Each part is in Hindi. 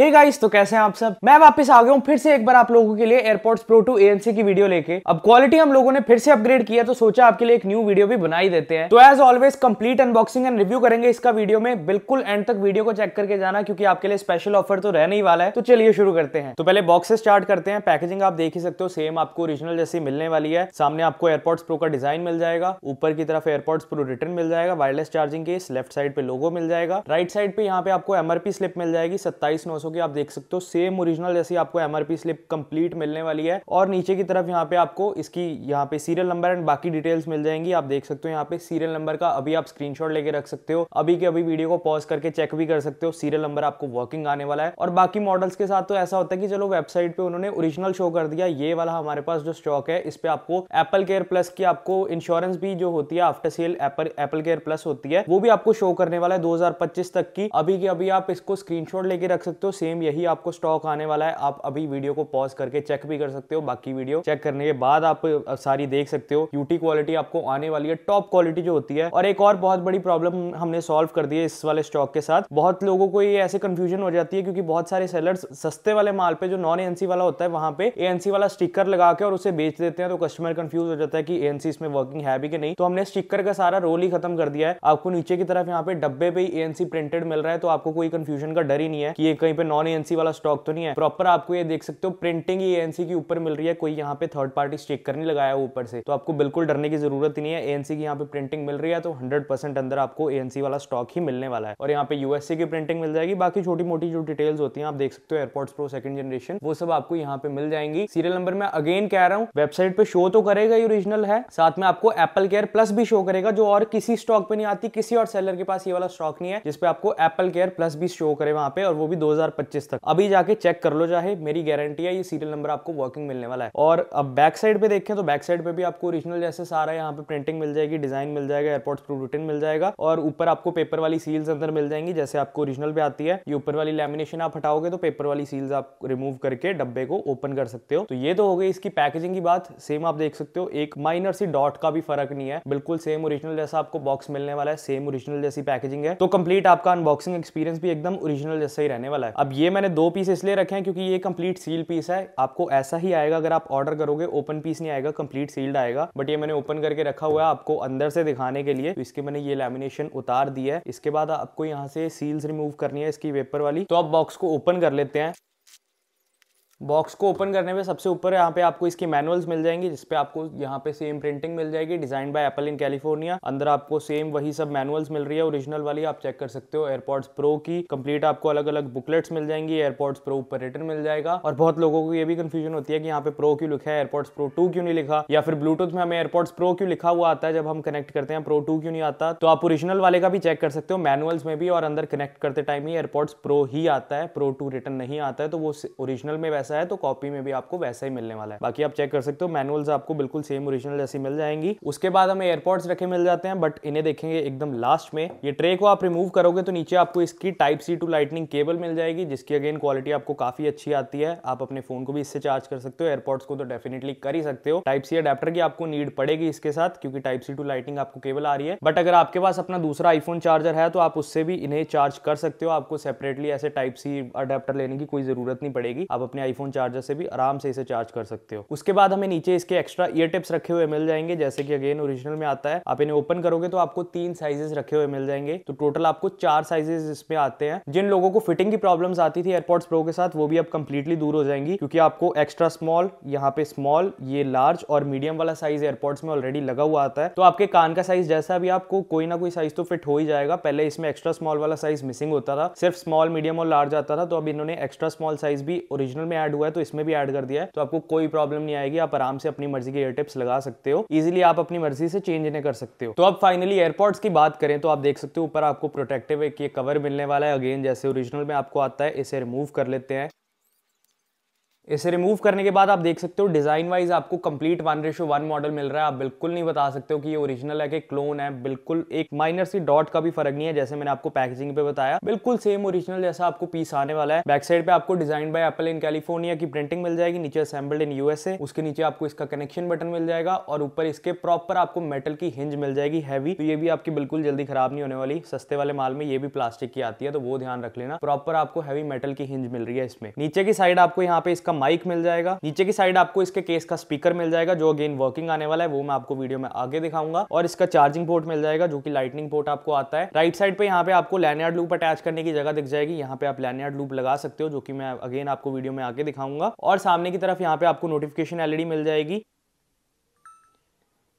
हे गाइस तो कैसे हैं आप सब मैं वापस आ गया हूँ फिर से एक बार आप लोगों के लिए एयरपोर्ट्स प्रो टू एएनसी की वीडियो लेके अब क्वालिटी हम लोगों ने फिर से अपग्रेड किया तो सोचा आपके लिए एक न्यू वीडियो भी बनाई देते हैं तो as always complete unboxing and review करेंगे इसका वीडियो में बिल्कुल एंड तक वीडियो को चेक करके जाना क्योंकि आपके लिए स्पेशल ऑफर तो रहने ही वाला है तो चलिए शुरू करते हैं तो पहले बॉक्स स्टार्ट करते हैं पैकेजिंग आप देख ही सकते हो सेम आपको ओरिजिनल जैसी मिलने वाली है सामने आपको एयरपोर्ट्स प्रो का डिजाइन मिल जाएगा ऊपर की तरफ एयरपोर्ट्स प्रो रिटर्न मिल जाएगा wireless charging case left side पे लोगो मिल जाएगा राइट साइड पे यहाँ पे आपको एमआरपी स्लिप मिल जाएगी सत्ताईस नौ हो की आप देख सकते हो सेम ओरिजिनल जैसी आपको एमआरपी स्लिप कंप्लीट मिलने वाली है और नीचे की तरफ यहाँ पे आपको इसकी यहाँ पे सीरियल नंबर एंड बाकी डिटेल्स मिल जाएंगी आप देख सकते हो यहाँ पे सीरियल नंबर का अभी आप स्क्रीनशॉट लेके रख सकते हो अभी के अभी वीडियो को पॉज करके चेक भी कर सकते हो सीरियल नंबर आपको वर्किंग आने वाला है और बाकी मॉडल्स के साथ तो ऐसा होता है कि चलो वेबसाइट पे उन्होंने ओरिजिनल शो कर दिया ये वाला हमारे पास जो स्टॉक है इस पे आपको एप्पल केयर प्लस की आपको इंश्योरेंस भी जो होती है after sale Apple care Plus होती है वो भी आपको शो करने वाला है दो तक की अभी की अभी आप इसको स्क्रीनशॉट लेके रख सकते हो सेम यही आपको स्टॉक आने वाला है आप अभी वीडियो को पॉज करके चेक भी कर सकते हो बाकी वीडियो चेक करने के बाद आप सारी देख सकते हो यूटी क्वालिटी आपको आने वाली है टॉप क्वालिटी जो होती है और एक और बहुत बड़ी प्रॉब्लम हमने सॉल्व कर दी है इस वाले स्टॉक के साथ बहुत लोगों को ये ऐसे कंफ्यूजन हो जाती है क्योंकि बहुत सारे सेलर्स सस्ते वाले माल पे जो नॉन एएनसी वाला होता है वहां पे एएनसी वाला स्टिकर लगा के और उसे बेच देते हैं तो कस्टमर कंफ्यूज हो जाता है कि एएनसी इसमें वर्किंग है भी कि नहीं तो हमने स्टिकर का सारा रोल ही खत्म कर दिया है आपको नीचे की तरफ यहाँ पे डब्बे पे एएनसी प्रिंटेड मिल रहा है तो आपको कोई कंफ्यूजन का डर ही नहीं है कि ये कहीं पे नॉन एएनसी वाला स्टॉक तो नहीं है प्रॉपर आपको ये देख सकते हो प्रिंटिंग ही एएनसी के ऊपर मिल रही है कोई यहाँ पे थर्ड पार्टी चेक नहीं लगाया ऊपर से तो आपको बिल्कुल डरने की जरूरत ही नहीं है एएनसी की यहाँ पे प्रिंटिंग मिल रही है तो हंड्रेड अंदर आपको एएनसी वाला स्टॉक ही मिलने वाला है और यहाँ पे यूएससी की प्रिंटिंग मिल जाएगी बाकी छोटी मोटी जो डिटेल्स होती है आप देख सकते हो एयरपोर्ट प्रो सेकंड जनरेशन वो सब आपको यहाँ पे मिल जाएंगी सीरियल नंबर मैं अगेन कह रहा हूँ वेबसाइट पे शो तो करेगा ही ओरिजिनल है साथ में आपको एप्पल केयर प्लस भी शो करेगा जो और किसी स्टॉक पे नहीं आती किसी और सेलर के पास ये वाला स्टॉक नहीं है जिसपे आपको एप्पल केयर प्लस भी शो करे वहां पे और वो भी दो 2025 तक अभी जाके चेक कर लो चाहे मेरी गारंटी है ये सीरियल नंबर आपको वर्किंग मिलने वाला है और अब बैक साइड पे देखें तो बैक साइड पे भी आपको ओरिजिनल जैसे सारा यहाँ पे प्रिंटिंग मिल जाएगी डिजाइन मिल जाएगा एयरपोर्ट प्रूफ रिटर्न मिल जाएगा और ऊपर आपको पेपर वाली सील्स अंदर मिल जाएंगी जैसे आपको ओरिजिनल पे आती है ये ऊपर वाली लेमिनेशन आप हटाओगे तो पेपर वाली सील्स आप रिमूव करके डब्बे को ओपन कर सकते हो तो ये तो हो गई इसकी पैकेजिंग की बात सेम आप देख सकते हो एक माइनर सी डॉट का भी फर्क नहीं है बिल्कुल सेम ओरिजिनल जैसा आपको बॉक्स मिलने वाला है सेम ओरिजिनल जैसी पैकेजिंग है तो कंप्लीट आपका अनबॉक्सिंग एक्सपीरियंस भी एकदम ओरिजिनल जैसा ही रहने वाला है अब ये मैंने दो पीस इसलिए रखे हैं क्योंकि ये कंप्लीट सील पीस है आपको ऐसा ही आएगा अगर आप ऑर्डर करोगे ओपन पीस नहीं आएगा कंप्लीट सील्ड आएगा बट ये मैंने ओपन करके रखा हुआ है आपको अंदर से दिखाने के लिए तो इसके मैंने ये लेमिनेशन उतार दिया है इसके बाद आपको यहाँ से सील्स रिमूव करनी है इसकी वेपर वाली तो आप बॉक्स को ओपन कर लेते हैं बॉक्स को ओपन करने पे सबसे ऊपर यहाँ पे आपको इसके मैनुअल्स मिल जाएंगे जिसपे आपको यहाँ पे सेम प्रिंटिंग मिल जाएगी design by Apple in California अंदर आपको सेम वही सब मैनुअल्स मिल रही है ओरिजिनल वाली आप चेक कर सकते हो एयरपोर्ट्स प्रो की कंप्लीट आपको अलग अलग बुकलेट्स मिल जाएंगी एयरपोर्ट्स प्रो ऊपर रिटर्न मिल जाएगा और बहुत लोगों को ये भी कंफ्यूजन होती है कि यहाँ पे प्रो क्यों लिखा है एयरपोर्ट्स प्रो टू क्यों नहीं लिखा या फिर ब्लूटूथ में हमें एयरपोर्ट्स प्रो क्यों लिखा हुआ आता है जब हम कनेक्ट करते हैं प्रो टू क्यों नहीं आता तो आप ओरिजिनल वाले का भी चेक कर सकते हो मैनुअल्स में भी और अंदर कनेक्ट करते टाइम ही एयरपोर्ट्स प्रो ही आता है प्रो टू रिटर्न नहीं आता है तो वो ओरिजिनल में वैसे जैसा है तो कॉपी में भी आपको वैसा ही मिलने वाला है बाकी आप चेक कर सकते हो मैनुअल्स आपको बिल्कुल सेम ओरिजिनल जैसी मिल जाएंगी उसके बाद हमें एयरपोर्ट्स रखे मिल जाते हैं बट इन्हें देखेंगे एकदम लास्ट में ये ट्रे को आप रिमूव करोगे तो नीचे आपको इसकी type C to lightning cable मिल जाएगी जिसकी अगेन क्वालिटी आपको काफी अच्छी आती है आप अपने फोन को भी इससे चार्ज कर सकते हो एयरपोर्ट्स को तो डेफिनेटली कर ही सकते हो टाइप सी अडेप्टर की आपको नीड पड़ेगी इसके साथ क्योंकि टाइप सी टू लाइटिंग आपको केबल आ रही है बट अगर आपके पास अपना दूसरा आईफोन चार्जर है तो आप उससे भी इन्हें चार्ज कर सकते हो आपको सेपरेटली ऐसे टाइप सी अडेप्टर लेने की कोई जरूरत नहीं पड़ेगी आप अपने आईफोन आईफोन चार्जर से भी आराम से इसे चार्ज कर सकते हो उसके बाद हमें नीचे इसके एक्स्ट्रा ईयर टिप्स रखे हुए मिल जाएंगे जैसे कि अगेन ओरिजिनल में आता है आप इन्हें ओपन करोगे तो आपको तीन साइजेस रखे हुए मिल जाएंगे तो टोटल आपको चार साइजेस इसमें आते हैं जिन लोगों को फिटिंग की प्रॉब्लम आती थी एयरपॉड्स प्रो के साथ वो भी अब कंप्लीटली दूर हो जाएंगी क्योंकि आपको एक्स्ट्रा स्मॉल यहाँ पे स्मॉल ये लार्ज और मीडियम वाला साइज एयरपोर्ट्स में ऑलरेडी लगा हुआ आता है तो आपके कान का साइज जैसा भी आपको कोई ना कोई साइज तो फिट हो ही जाएगा पहले इसमें एक्स्ट्रा स्मॉल वाला साइज मिसिंग होता था सिर्फ स्मॉल मीडियम और लार्ज आता था तो अब इन्होंने एक्स्ट्रा स्मॉल साइज भी ओरिजिनल में ऐड हुआ है तो इसमें भी ऐड कर दिया है तो आपको कोई प्रॉब्लम नहीं आएगी आप आराम से अपनी मर्जी के एयर टिप्स लगा सकते हो इजिली आप अपनी मर्जी से चेंज नहीं कर सकते हो तो अब फाइनली एयरपोर्ट्स की बात करें तो आप देख सकते हो ऊपर आपको प्रोटेक्टिव एक ये कवर मिलने वाला है अगेन जैसे ओरिजिनल में आपको आता है इसे रिमूव कर लेते हैं इसे रिमूव करने के बाद आप देख सकते हो डिज़ाइन वाइज आपको complete one ratio one model मिल रहा है आप बिल्कुल नहीं बता सकते हो कि ये ओरिजिनल है कि क्लोन है बिल्कुल एक माइनर सी डॉट का भी फर्क नहीं है जैसे मैंने आपको पैकेजिंग पे बताया बिल्कुल सेम ओरिजिनल जैसा आपको पीस आने वाला है बैक साइड पे आपको design by Apple in California की प्रिंटिंग मिल जाएगी नीचे असेंबल्ड इन यूएसए उसके नीचे आपको इसका कनेक्शन बटन मिल जाएगा और ऊपर इसके प्रॉपर आपको मेटल की हिंज मिल जाएगी हैवी तो ये भी आपकी बिल्कुल जल्दी खराब नहीं होने वाली सस्ते वाले माल में ये भी प्लास्टिक की आती है तो वो ध्यान रख लेना प्रॉपर आपको हैवी मेटल की हिंज मिल रही है इसमें नीचे की साइड आपको यहाँ पे इसका माइक मिल जाएगा नीचे की साइड आपको इसके केस का स्पीकर मिल जाएगा जो अगेन वर्किंग आने वाला है वो मैं आपको वीडियो में आगे दिखाऊंगा और इसका चार्जिंग पोर्ट मिल जाएगा जो कि लाइटनिंग पोर्ट आपको आता है राइट साइड पे यहाँ पे आपको लैनियार्ड लूप अटैच करने की जगह दिख जाएगी यहाँ पे आप लैनियार्ड लूप लगा सकते हो जो कि मैं अगेन आपको वीडियो में आगे दिखाऊंगा और सामने की तरफ यहाँ पे आपको नोटिफिकेशन एलईडी मिल जाएगी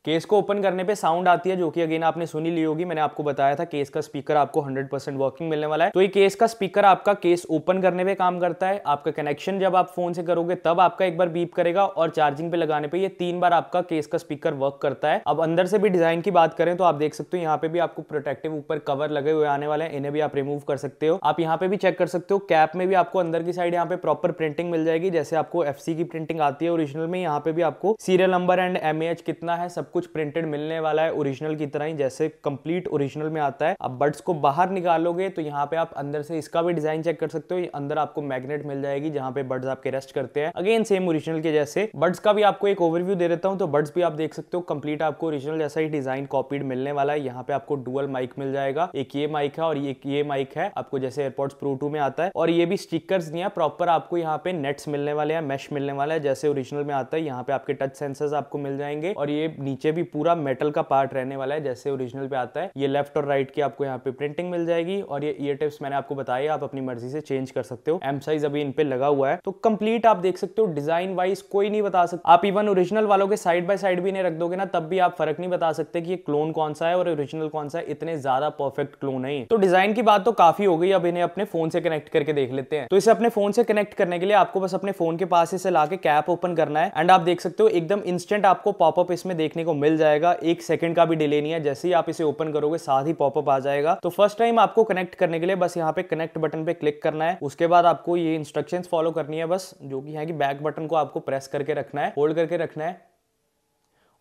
केस को ओपन करने पे साउंड आती है जो कि अगेन आपने सुनी ली होगी मैंने आपको बताया था केस का स्पीकर आपको 100% वर्किंग मिलने वाला है तो ये केस का स्पीकर आपका केस ओपन करने पे काम करता है आपका कनेक्शन जब आप फोन से करोगे तब आपका एक बार बीप करेगा और चार्जिंग पे लगाने पे ये तीन बार आपका केस का स्पीकर वर्क करता है अब अंदर से भी डिजाइन की बात करें तो आप देख सकते हो यहाँ पे भी आपको प्रोटेक्टिव ऊपर कवर लगे हुए आने वाले हैं इन्हें भी आप रिमूव कर सकते हो आप यहाँ पे भी चेक कर सकते हो कैप में भी आपको अंदर की साइड यहाँ पे प्रॉपर प्रिंटिंग मिल जाएगी जैसे आपको एफ की प्रिंटिंग आती है ओरिजिनल में यहाँ पे भी आपको सीरियल नंबर एंड एम कितना है सब कुछ प्रिंटेड मिलने वाला है ओरिजिनल की तरह ही जैसे कंप्लीट ओरिजिनल में आता है आप बर्ड्स को बाहर निकालोगे तो यहाँ पे आप अंदर से इसका भी डिजाइन चेक कर सकते हो अंदर आपको मैग्नेट मिल जाएगी जहाँ पे बर्ड्स आपके रेस्ट करते हैं अगेन सेम ओरिजिनल के जैसे बर्ड्स का भी आपको एक ओवरव्यू दे देता हूँ तो बर्ड्स भी आप देख सकते हो कंप्लीट आपको ओरिजिनल जैसा ही डिजाइन कॉपीड मिलने वाला है यहाँ पे आपको डुअल माइक मिल जाएगा एक ये माइक है और एक ये माइक है आपको जैसे एयरपोर्ट्स प्रो टू में आता है और ये भी स्टिकर्स नहीं है प्रॉपर आपको यहाँ पे नेट्स मिलने वाले हैं मैश मिलने वाला है जैसे ओरिजिनल में आता है यहाँ पे आपके टच सेंसर्स आपको मिल जाएंगे और ये नीचे नीचे भी पूरा मेटल का पार्ट रहने वाला है जैसे ओरिजिनल पे आता है ये लेफ्ट और राइट की आपको यहाँ पे प्रिंटिंग मिल जाएगी और ये ईयर टिप्स मैंने आपको बताया आप अपनी मर्जी से चेंज कर सकते हो एम साइज अभी इन पे लगा हुआ है तो कंप्लीट आप देख सकते हो डिजाइन वाइज कोई नहीं बता सकते आप इवन ओरिजिनल वालों के साइड बाय साइड भी इन्हें रख दोगे ना तब भी आप फर्क नहीं बता सकते कि ये क्लोन कौन सा है और ओरिजिनल कौन सा है इतने ज्यादा परफेक्ट क्लोन है तो डिजाइन की बात तो काफी हो गई अब इन्हें अपने फोन से कनेक्ट करके देख लेते हैं तो इसे अपने फोन से कनेक्ट करने के लिए आपको बस अपने फोन के पास इसे लाके कैप ओपन करना है एंड आप देख सकते हो एकदम इंस्टेंट आपको पॉपअप इसमें देखने को को मिल जाएगा एक सेकंड का भी डिले नहीं है जैसे ही आप इसे ओपन करोगे साथ ही पॉपअप आ जाएगा तो फर्स्ट टाइम आपको कनेक्ट करने के लिए बस यहाँ पे कनेक्ट बटन पे क्लिक करना है उसके बाद आपको ये इंस्ट्रक्शन फॉलो करनी है बस जो कि यहाँ की बैक बटन को आपको प्रेस करके रखना है होल्ड करके रखना है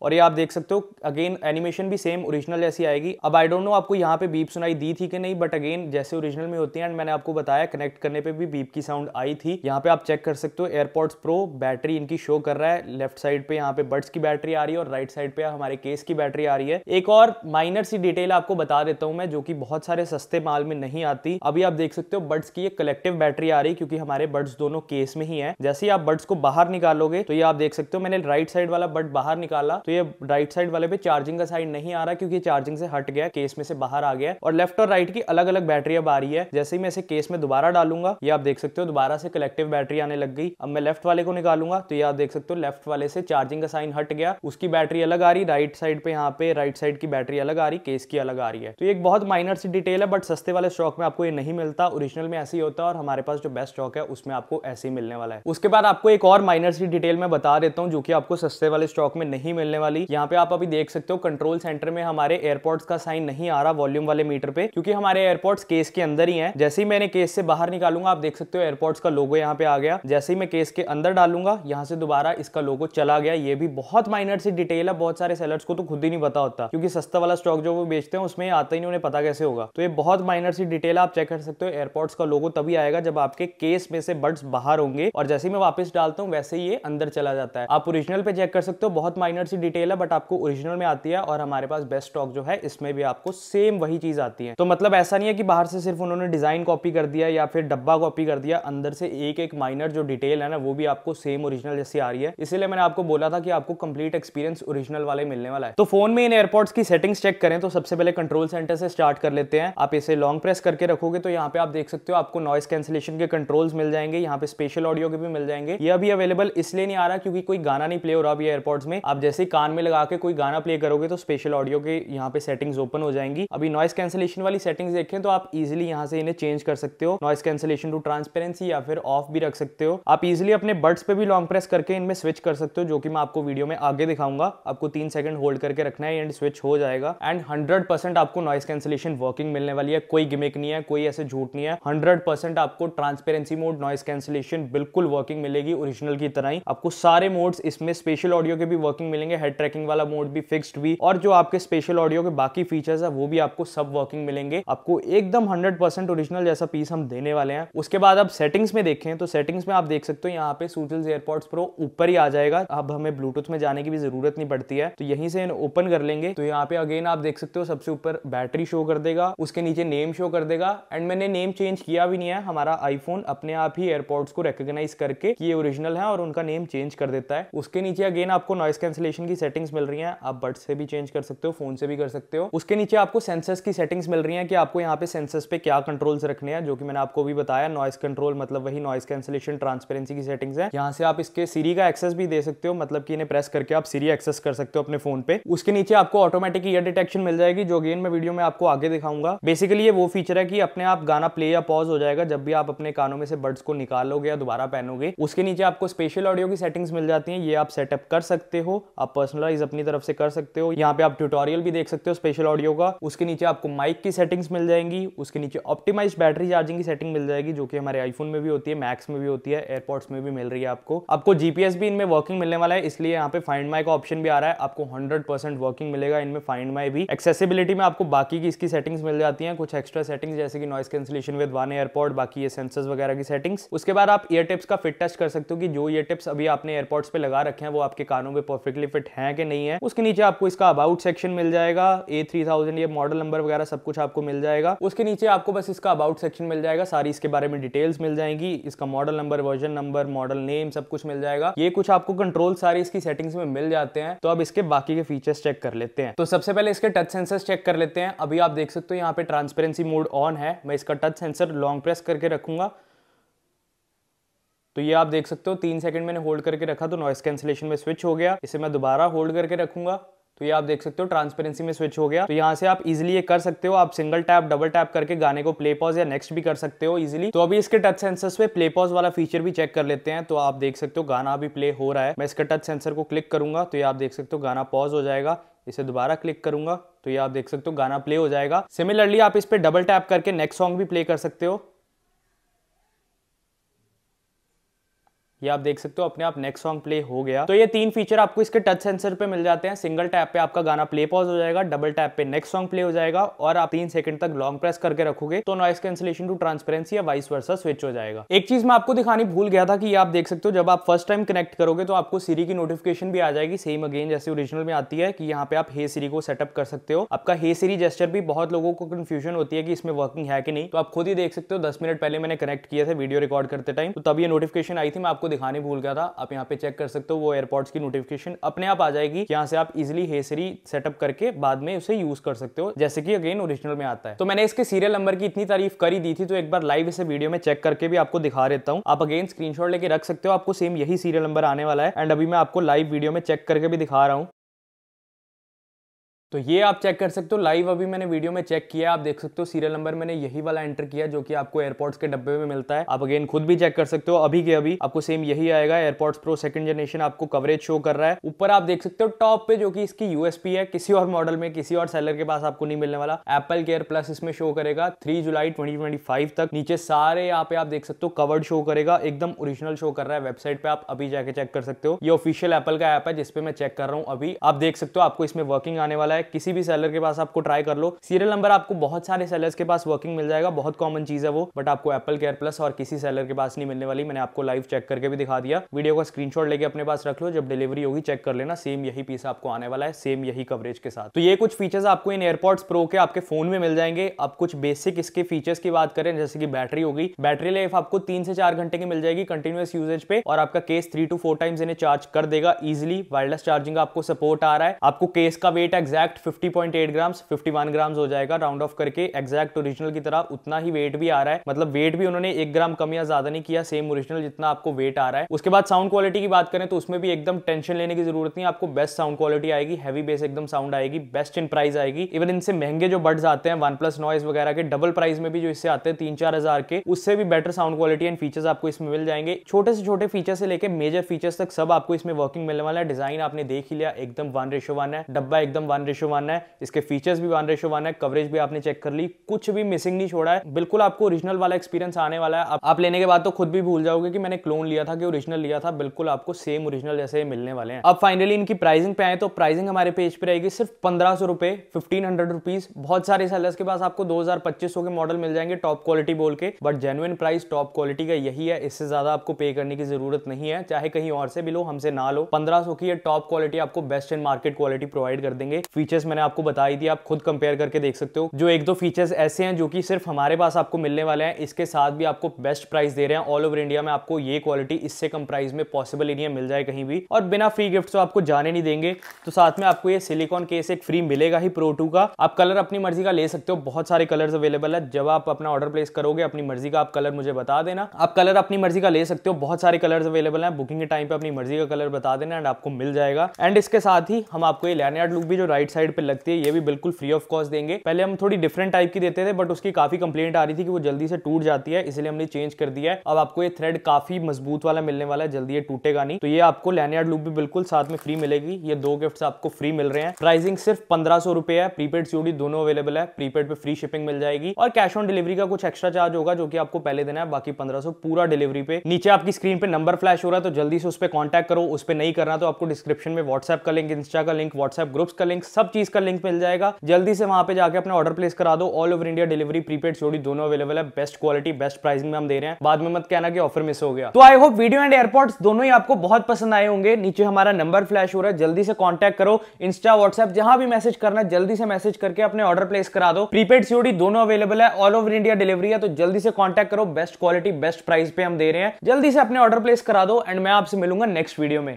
और ये आप देख सकते हो अगेन एनिमेशन भी सेम ओरिजिनल जैसी आएगी अब आई डोंट नो आपको यहाँ पे बीप सुनाई दी थी कि नहीं बट अगेन जैसे ओरिजिनल में होती है एंड मैंने आपको बताया कनेक्ट करने पे भी बीप की साउंड आई थी यहाँ पे आप चेक कर सकते हो एयरपोर्ट्स प्रो बैटरी इनकी शो कर रहा है लेफ्ट साइड पे यहाँ पे बर्ड्स की बैटरी आ रही है और राइट साइड पे हमारे केस की बैटरी आ रही है एक और माइनर सी डिटेल आपको बता देता हूँ मैं जो की बहुत सारे सस्ते माल में नहीं आती अभी आप देख सकते हो बर्ड्स की एक कलेक्टिव बैटरी आ रही है क्योंकि हमारे बर्ड्स दोनों केस में ही है जैसे ही आप बर्ड्स को बाहर निकालोगे तो ये आप देख सकते हो मैंने राइट साइड वाला बर्ड बाहर निकाला तो ये राइट साइड वाले पे चार्जिंग का साइड नहीं आ रहा क्योंकि चार्जिंग से हट गया केस में से बाहर आ गया और लेफ्ट और राइट की अलग अलग बैटरी अब आ रही है जैसे ही मैं इसे केस में दोबारा डालूंगा ये आप देख सकते हो दोबारा से कलेक्टिव बैटरी आने लग गई अब मैं लेफ्ट वाले को निकालूंगा तो ये आप देख सकते हो लेफ्ट वाले से चार्जिंग का साइन हट गया उसकी बैटरी अलग आ रही राइट साइड पे यहाँ पे राइट साइड की बैटरी अलग आ रही केस की अलग आ रही है तो एक बहुत माइनर सी डिटेल है बट सस्ते वाले स्टॉक में आपको ये नहीं मिलता ओरिजिनल में ऐसे ही होता है और हमारे पास जो बेस्ट स्टॉक है उसमें आपको ऐसे ही मिलने वाला है उसके बाद आपको एक और माइनर सी डिटेल में बता देता हूँ जो कि आपको सस्ते वाले स्टॉक में नहीं मिलने करने वाली यहाँ पे आप अभी देख सकते हो कंट्रोल सेंटर में हमारे एयरपोर्ट्स का साइन नहीं आ रहा वॉल्यूम वाले मीटर पे क्योंकि हमारे एयरपोर्ट्स केस के अंदर ही है जैसे ही मैंने केस से बाहर निकालूंगा आप देख सकते हो एयरपोर्ट्स का लोगो यहाँ पे आ गया जैसे ही मैं केस के अंदर डालूंगा यहाँ से दोबारा इसका लोगो चला गया ये भी बहुत माइनर सी डिटेल है बहुत सारे सेलर्स को तो खुद ही नहीं पता होता क्योंकि सस्ता वाला स्टॉक जो वो बेचते हैं उसमें आता ही नहीं उन्हें पता कैसे होगा तो ये बहुत माइनर सी डिटेल है आप चेक कर सकते हो एयरपोर्ट्स का लोगो तभी आएगा जब आपके केस में से बर्ड्स बाहर होंगे और जैसे ही मैं वापस डालता हूँ वैसे ही ये अंदर चला जाता है आप ओरिजिनल पे चेक कर सकते हो बहुत माइनर सी डिटेल है बट आपको ओरिजिनल में आती है और हमारे पास बेस्ट स्टॉक जो है इसमें भी आपको सेम वही चीज आती है तो मतलब ऐसा नहीं है कि बाहर से सिर्फ उन्होंने डिजाइन कॉपी कर दिया या फिर डब्बा कॉपी कर दिया अंदर से एक एक माइनर जो डिटेल है ना वो भी आपको सेम ओरिजिनल जैसी आ रही है इसीलिए मैंने आपको बोला था कि आपको कंप्लीट एक्सपीरियंस ओरिजिनल वाले मिलने वाला है तो फोन में इन एयरपोर्ट्स की सेटिंग्स चेक करें तो सबसे पहले कंट्रोल सेंटर से स्टार्ट कर लेते हैं आप इसे लॉन्ग प्रेस करके रखोगे तो यहाँ पे आप देख सकते हो आपको नॉइस कैंसिलेशन के कंट्रोल्स मिल जाएंगे यहाँ पे स्पेशल ऑडियो के भी मिल जाएंगे ये अभी अवेलेबल इसलिए नहीं आ रहा क्योंकि कोई गाना नहीं प्ले हो रहा अभी एयरपोर्ट्स में आप जैसे ही कान में लगा के कोई गाना प्ले करोगे तो स्पेशल ऑडियो के यहाँ पे सेटिंग्स ओपन हो जाएंगी अभी नॉइस कैंसिलेशन वाली सेटिंग्स देखें तो आप इजिली यहाँ से इन्हें चेंज कर सकते हो नॉइस कैंसिलेशन टू ट्रांसपेरेंसी या फिर ऑफ भी रख सकते हो आप इजिली अपने बर्ड्स पे भी लॉन्ग प्रेस करके इनमें स्विच कर सकते हो जो कि मैं आपको वीडियो में आगे दिखाऊंगा आपको तीन सेकंड होल्ड करके रखना है एंड स्विच हो जाएगा एंड हंड्रेड आपको नॉइस कैंसिलेशन वर्किंग मिलने वाली है कोई गिमिक नहीं है कोई ऐसे झूठ नहीं है हंड्रेड आपको ट्रांसपेरेंसी मोड नॉइस कैंसिलेशन बिल्कुल वर्किंग मिलेगी ओरिजिनल की तरह ही आपको सारे मोड्स इसमें स्पेशल ऑडियो के भी वर्किंग मिलेंगे हेड ट्रैकिंग वाला मोड भी फिक्स्ड भी और जो आपके स्पेशल ऑडियो के बाकी फीचर्स है वो भी आपको सब वर्किंग मिलेंगे आपको एकदम हंड्रेड परसेंट ओरिजिनल जैसा पीस हम देने वाले हैं उसके बाद आप सेटिंग्स में देखें तो सेटिंग्स में आप देख सकते हो यहाँ पे सूटल्स एयरपोर्ट्स प्रो ऊपर ही आ जाएगा अब हमें ब्लूटूथ में जाने की भी जरूरत नहीं पड़ती है तो यहीं से ओपन कर लेंगे तो यहाँ पे अगेन आप देख सकते हो सबसे ऊपर बैटरी शो कर देगा उसके नीचे नेम शो कर देगा एंड मैंने नेम चेंज किया भी नहीं है हमारा आईफोन अपने आप ही एयरपोर्ट्स को रिकोगनाइज करके ये ओरिजिनल है और उनका नेम चेंज कर देता है उसके नीचे अगेन आपको नॉइस कैंसिलेशन की की सेटिंग्स मिल रही हैं आप बर्ड्स से भी चेंज कर सकते हो फोन से भी कर सकते हो उसके नीचे आपको सेंसर्स की सेटिंग्स मिल रही हैं कि आपको यहाँ पे सेंसर्स पे क्या कंट्रोल्स रखने हैं जो कि मैंने आपको भी बताया नॉइस कंट्रोल मतलब वही नॉइस कैंसिलेशन ट्रांसपेरेंसी की सेटिंग्स है यहाँ से आप इसके सीरी का एक्सेस भी दे सकते हो मतलब कि इन्हें प्रेस करके आप सीरी एक्सेस कर सकते हो अपने फोन पे उसके नीचे आपको ऑटोमेटिक ईयर डिटेक्शन मिल जाएगी जो गेन मैं वीडियो में आपको आगे दिखाऊंगा बेसिकली ये वो फीचर है कि अपने आप गाना प्ले या पॉज हो जाएगा जब भी आप अपने कानों में से बर्ड्स को निकालोगे या दोबारा पहनोगे उसके नीचे आपको स्पेशल ऑडियो की सेटिंग्स मिल जाती है ये आप सेटअप कर सकते हो आप पर्सनलाइज अपनी तरफ से कर सकते हो यहाँ पे आप ट्यूटोरियल भी देख सकते हो स्पेशल ऑडियो का उसके नीचे आपको माइक की सेटिंग्स मिल जाएंगी उसके नीचे ऑप्टिमाइज बैटरी चार्जिंग की सेटिंग मिल जाएगी जो कि हमारे आईफोन में भी होती है मैक्स में भी होती है एयरपोर्ट्स में भी मिल रही है आपको आपको जीपीएस भी इनमें वर्किंग मिलने वाला है इसलिए यहाँ पे फाइंड माई का ऑप्शन भी आ रहा है आपको हंड्रेड वर्किंग मिलेगा इनमें फाइंड माई भी एक्सेसिबिलिटी में आपको बाकी की इसकी सेटिंग्स मिल जाती है कुछ एक्स्ट्रा सेटिंग्स जैसे कि noise cancellation with one airport बाकी ये सेंसर्स वगैरह की सेटिंग्स उसके बाद आप ईयर टिप्स का फिट टेस्ट कर सकते हो कि जो ईयर टिप्स अभी आपने एयरपोर्ट्स पे लगा रखे हैं वो आपके कानों में परफेक्टली फिट एक्यूरेट है कि नहीं है उसके नीचे आपको इसका अबाउट सेक्शन मिल जाएगा ए थ्री थाउजेंड ये मॉडल नंबर वगैरह सब कुछ आपको मिल जाएगा उसके नीचे आपको बस इसका अबाउट सेक्शन मिल जाएगा सारी इसके बारे में डिटेल्स मिल जाएंगी इसका model number version number model name सब कुछ मिल जाएगा ये कुछ आपको कंट्रोल सारी इसकी सेटिंग्स में मिल जाते हैं तो अब इसके बाकी के फीचर्स चेक कर लेते हैं तो सबसे पहले इसके टच सेंसर चेक कर लेते हैं अभी आप देख सकते हो यहाँ पे ट्रांसपेरेंसी मोड ऑन है मैं इसका टच सेंसर लॉन्ग प्रेस करके रखूंगा तो ये आप देख सकते हो तीन सेकंड मैंने होल्ड करके रखा तो नॉइस कैंसिलेशन में स्विच हो गया इसे मैं दोबारा होल्ड करके रखूंगा तो ये आप देख सकते हो ट्रांसपेरेंसी में स्विच हो गया तो यहाँ से आप इजिली ये कर सकते हो आप सिंगल टैप डबल टैप करके गाने को प्ले पॉज या नेक्स्ट भी कर सकते हो इजिली तो अभी इसके टच सेंसर पे प्ले पॉज वाला फीचर भी चेक कर लेते हैं तो आप देख सकते हो गाना अभी प्ले हो रहा है मैं इसका टच सेंसर को क्लिक करूंगा तो ये आप देख सकते हो गाना पॉज हो जाएगा इसे दोबारा क्लिक करूंगा तो ये आप देख सकते हो गाना प्ले हो जाएगा सिमिलरली आप इस पर डबल टैप करके नेक्स्ट सॉन्ग भी प्ले कर सकते हो ये आप देख सकते हो अपने आप नेक्स्ट सॉन्ग प्ले हो गया तो ये तीन फीचर आपको इसके टच सेंसर पे मिल जाते हैं सिंगल टैप पे आपका गाना प्ले पॉज हो जाएगा डबल टैप पे नेक्स्ट सॉन्ग प्ले हो जाएगा और आप तीन सेकंड तक लॉन्ग प्रेस करके रखोगे तो नॉइस कैंसिलेशन टू ट्रांसपेरेंसी या वाइस वर्सा स्विच हो जाएगा एक चीज मैं आपको दिखानी भूल गया था कि आप देख सकते हो जब आप फर्स्ट टाइम कनेक्ट करोगे तो आपको सीरी की नोटिफिकेशन भी आ जाएगी सेम अगेन जैसे ओरिजिनल में आती है कि यहाँ पे आप हे सीरी को सेटअप कर सकते हो आपका हे सीरी जेस्टर भी बहुत लोगों को कंफ्यूजन होती है कि इसमें वर्किंग है कि नहीं तो आप खुद ही देख सकते हो दस मिनट पहले मैंने कनेक्ट किया था वीडियो रिकॉर्ड करते टाइम तो तब ये नोटिफिकेशन आई थी मैं आपको दिखाने भूल गया था आप यहाँ पे चेक कर सकते हो वो एयरपोर्ट्स की नोटिफिकेशन अपने आप आ जाएगी यहाँ से आप इजिली हेसरी सेटअप करके बाद में उसे यूज कर सकते हो जैसे कि अगेन ओरिजिनल में आता है तो मैंने इसके सीरियल नंबर की इतनी तारीफ करी दी थी तो एक बार लाइव इसे वीडियो में चेक करके भी आपको दिखा देता हूँ आप अगेन स्क्रीनशॉट लेके रख सकते हो आपको सेम यही सीरियल नंबर आने वाला है एंड अभी मैं आपको लाइव वीडियो में चेक करके भी दिखा रहा हूँ तो ये आप चेक कर सकते हो लाइव अभी मैंने वीडियो में चेक किया आप देख सकते हो सीरियल नंबर मैंने यही वाला एंटर किया जो कि आपको एयरपोर्ट्स के डब्बे में मिलता है आप अगेन खुद भी चेक कर सकते हो अभी के अभी आपको सेम यही आएगा एयरपोर्ट्स प्रो सेकंड जनरेशन आपको कवरेज शो कर रहा है ऊपर आप देख सकते हो टॉप पे जो कि इसकी यूएसपी है किसी और मॉडल में किसी और सेलर के पास आपको नहीं मिलने वाला एप्पल केयर प्लस इसमें शो करेगा थ्री जुलाई ट्वेंटी तक नीचे सारे यहाँ पे आप देख सकते हो कवर्ड शो करेगा एकदम ओरिजिनल शो कर रहा है वेबसाइट पे आप अभी जाके चेक कर सकते हो ये ऑफिशियल एप्पल का एप है जिसपे मैं चेक कर रहा हूँ अभी आप देख सकते हो आपको इसमें वर्किंग आने वाला है है किसी भी सेलर के पास आपको ट्राई कर लो सीरियल नंबर आपको बहुत सारे सेलर्स के पास वर्किंग मिल जाएगा बहुत कॉमन चीज है वो बट आपको एप्पल केयर प्लस और किसी सेलर के पास नहीं मिलने वाली मैंने आपको लाइव चेक करके भी दिखा दिया वीडियो का स्क्रीन लेके अपने पास रख लो जब डिलीवरी होगी चेक कर लेना सेम यही पीस आपको आने वाला है सेम यही कवरेज के साथ तो ये कुछ फीचर्स आपको इन एयरपोर्ट्स प्रो के आपके फोन में मिल जाएंगे अब कुछ बेसिक इसके फीचर्स की बात करें जैसे कि बैटरी होगी बैटरी लाइफ आपको तीन से चार घंटे की मिल जाएगी कंटिन्यूस यूजेज पे और आपका case three two four times इन्हें चार्ज कर देगा इजिली वायरलेस चार्जिंग आपको सपोर्ट आ रहा है आपको केस का weight exact exact 50.8 grams 51 grams हो जाएगा राउंड ऑफ करके एग्जैक्ट ओरिजिनल की तरह उतना ही वेट भी आ रहा है मतलब वेट भी उन्होंने एक ग्राम कम या ज्यादा नहीं किया सेम ओरिजिनल जितना आपको वेट आ रहा है उसके बाद साउंड क्वालिटी की बात करें तो उसमें भी एकदम टेंशन लेने की जरूरत नहीं आपको बेस्ट साउंड क्वालिटी आएगी हैवी बेस एकदम साउंड आएगी बेस्ट इन प्राइस आएगी इवन इनसे महंगे जो बर्ड्स आते हैं वन प्लस नॉइस वगैरह के डबल प्राइस में भी जो इससे आते हैं तीन चार हजार के उससे भी better sound quality and features आपको इसमें मिल जाएंगे छोटे से छोटे फीचर से लेकर मेजर फीचर्स तक सब आपको इसमें वर्किंग मिलने वाला है डिजाइन आपने देख ही लिया एकदम वन रेशो वन है डब्बा एकदम वन रेशो रेशो वन है इसके फीचर्स भी वन रेशो वन है कवरेज भी आपने चेक कर ली कुछ भी मिसिंग नहीं छोड़ा है बिल्कुल आपको ओरिजिनल वाला एक्सपीरियंस आने वाला है आप लेने के बाद तो खुद भी भूल जाओगे कि मैंने क्लोन लिया था कि ओरिजिनल लिया था बिल्कुल आपको सेम ओरिजिनल जैसे मिलने वाले हैं अब फाइनली इनकी प्राइसिंग पे आए तो प्राइसिंग हमारे पेज पर रहेगी सिर्फ पंद्रह सौ रुपए फिफ्टीन हंड्रेड रुपीज बहुत सारे सेलर्स के पास आपको दो हजार पच्चीस सौ के मॉडल मिल जाएंगे टॉप क्वालिटी बोल के but genuine price top quality का यही है इससे ज्यादा आपको पे करने की जरूरत नहीं है चाहे कहीं और से भी लो हमसे ना लो पंद्रह सौ की टॉप क्वालिटी आपको best in market quality provide कर देंगे फीचर फीचर्स मैंने आपको बताई थी दिया आप खुद कंपेयर करके देख सकते हो जो एक दो फीचर्स ऐसे हैं जो कि सिर्फ हमारे पास आपको मिलने वाले हैं इसके साथ भी आपको बेस्ट प्राइस दे रहे हैं ऑल ओवर इंडिया में आपको ये क्वालिटी इससे कम प्राइस में पॉसिबल ही नहीं है मिल जाए कहीं भी और बिना फ्री गिफ्ट तो आपको जाने नहीं देंगे तो साथ में आपको ये सिलिकॉन केस एक फ्री मिलेगा ही प्रो टू का आप कलर अपनी मर्जी का ले सकते हो बहुत सारे कलर अवेलेबल है जब आप अपना ऑर्डर प्लेस करोगे अपनी मर्जी का आप कलर मुझे बता देना आप कलर अपनी मर्जी का ले सकते हो बहुत सारे कलर अवेलेबल है बुकिंग के टाइम पे अपनी मर्जी का कलर बता देना एंड आपको मिल जाएगा एंड इसके साथ ही हम आपको ये लैनयार्ड लुक भी जो राइट साइड पे लगती है ये भी बिल्कुल फ्री ऑफ कॉस्ट देंगे पहले हम थोड़ी डिफरेंट टाइप की देते थे बट उसकी काफी कंप्लेंट आ रही थी कि वो जल्दी से टूट जाती है इसलिए हमने चेंज कर दिया है अब आपको ये थ्रेड काफी मजबूत वाला मिलने वाला है जल्दी ये टूटेगा नहीं तो ये आपको लैनियार्ड लुक भी बिल्कुल साथ में फ्री मिलेगी ये दो गिफ्ट आपको फ्री मिल रहे हैं प्राइसिंग सिर्फ पंद्रह सौ रुपए है प्रीपेड सीओडी दोनों अवेलेबल है प्रीपेड पे फ्री शिपिंग मिल जाएगी और कैश ऑन डिलीवरी का कुछ एक्स्ट्रा चार्ज होगा जो कि आपको पहले देना है बाकी पंद्रह सौ पूरा डिलीवरी पे नीचे आपकी स्क्रीन पे नंबर फ्लैश हो रहा है तो जल्दी से उस पर कॉन्टैक्ट करो उस पर नहीं करना तो आपको डिस्क्रिप्शन में व्हाट्सएप का लिंक इंस्टा का लिंक व्हाट्सएप ग्रुप्स का लिंक सब सब चीज का लिंक मिल जाएगा जल्दी से वहां पे जाके अपना ऑर्डर प्लेस करा दो all over India delivery prepaid छोड़ी दोनों अवेलेबल है बेस्ट क्वालिटी बेस्ट प्राइस में हम दे रहे हैं बाद में मत कहना कि ऑफर मिस हो गया तो I hope video and airports दोनों ही आपको बहुत पसंद आए होंगे नीचे हमारा नंबर फ्लैश हो रहा है जल्दी से कॉन्टैक्ट करो इंस्टा व्हाट्सएप जहां भी मैसेज करना है जल्दी से मैसेज करके अपने ऑर्डर प्लेस करा दो प्रीपेड सीओडी दोनों अवेलेबल है ऑल ओवर इंडिया डिलीवरी है तो जल्दी से कॉन्टेक्ट करो बेस्ट क्वालिटी बेस्ट प्राइस पे हम दे रहे हैं जल्दी से अपने ऑर्डर प्लेस करा दो एंड मैं आपसे मिलूंगा नेक्स्ट वीडियो में